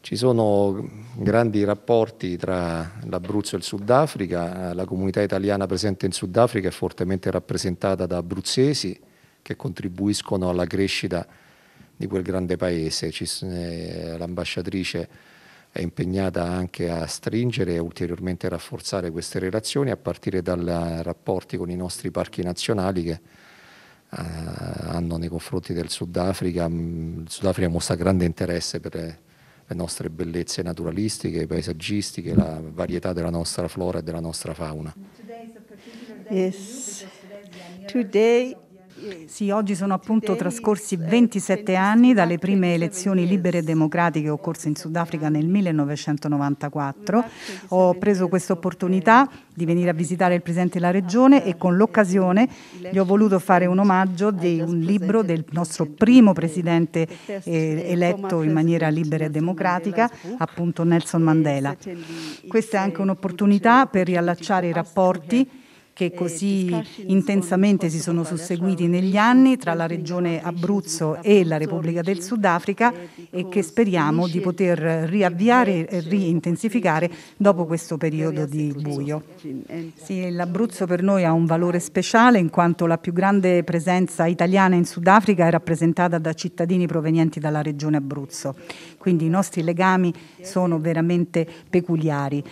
Ci sono grandi rapporti tra l'Abruzzo e il Sudafrica, la comunità italiana presente in Sudafrica è fortemente rappresentata da abruzzesi che contribuiscono alla crescita di quel grande paese. Eh, l'ambasciatrice è impegnata anche a stringere e ulteriormente rafforzare queste relazioni a partire dai rapporti con i nostri parchi nazionali che eh, hanno nei confronti del Sudafrica. Mm, il Sudafrica mostra grande interesse per le, nostre bellezze naturalistiche, paesaggistiche, la varietà della nostra flora e della nostra fauna. Yes. Today sì, oggi sono appunto trascorsi 27 eh, anni dalle prime elezioni libere e democratiche occorse in Sudafrica nel 1994. Ho preso questa opportunità di venire a visitare il Presidente della Regione ah, e con l'occasione eh, gli ho voluto fare un omaggio di un libro del nostro primo Presidente eh, eletto in maniera libera e democratica, appunto Nelson Mandela. Questa è anche un'opportunità per riallacciare i rapporti che così intensamente si sono susseguiti negli anni tra la regione Abruzzo e la Repubblica del Sudafrica e che speriamo di poter riavviare e riintensificare dopo questo periodo di buio. Sì, L'Abruzzo per noi ha un valore speciale in quanto la più grande presenza italiana in Sudafrica è rappresentata da cittadini provenienti dalla regione Abruzzo, quindi i nostri legami sono veramente peculiari.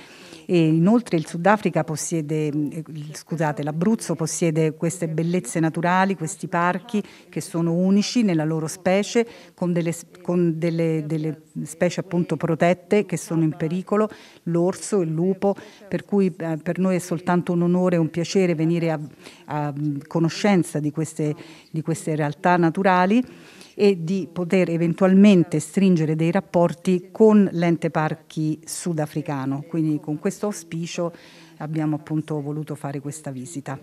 E inoltre il Sudafrica possiede, mm, eh, scusate, l'Abruzzo possiede queste bellezze naturali, questi parchi che sono unici nella loro specie, con delle, con delle, delle specie appunto protette che sono in pericolo, l'orso, il lupo, per cui eh, per noi è soltanto un onore e un piacere venire a, a mm, conoscenza di queste, di queste realtà naturali e di poter eventualmente stringere dei rapporti con l'ente parchi sudafricano. Quindi con questo auspicio abbiamo appunto voluto fare questa visita.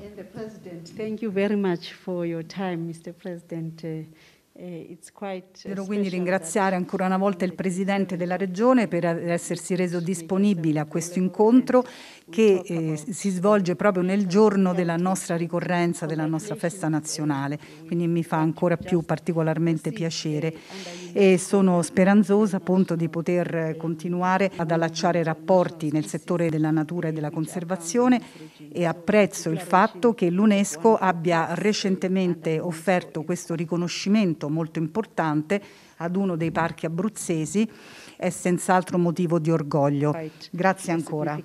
And the President, thank you very much for your time, Mr. President. Eh, eh, Devo quindi ringraziare ancora una volta il Presidente della Regione per essersi reso disponibile a questo incontro che eh, si svolge proprio nel giorno della nostra ricorrenza, della nostra festa nazionale, quindi mi fa ancora più particolarmente piacere e sono speranzosa appunto di poter continuare ad allacciare rapporti nel settore della natura e della conservazione e apprezzo il fatto che l'UNESCO abbia recentemente offerto questo riconoscimento molto importante ad uno dei parchi abruzzesi è senz'altro motivo di orgoglio. Grazie ancora.